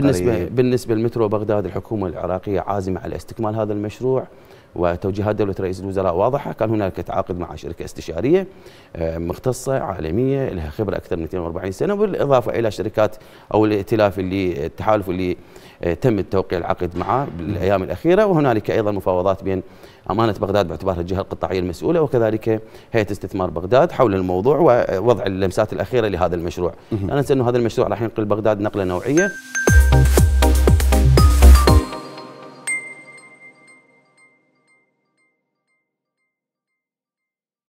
بالنسبه قريب. بالنسبه لمترو بغداد الحكومه العراقيه عازمه على استكمال هذا المشروع وتوجيهات دوله رئيس الوزراء واضحه كان هناك تعاقد مع شركه استشاريه آه، مختصه عالميه لها خبره اكثر من 42 سنه بالاضافه الى شركات او الائتلاف اللي التحالف اللي آه، تم التوقيع العقد معه بالايام الاخيره وهنالك ايضا مفاوضات بين امانه بغداد باعتبارها الجهه القطاعيه المسؤوله وكذلك هيئه استثمار بغداد حول الموضوع ووضع اللمسات الاخيره لهذا المشروع لا ننسى انه هذا المشروع راح ينقل بغداد نقله نوعيه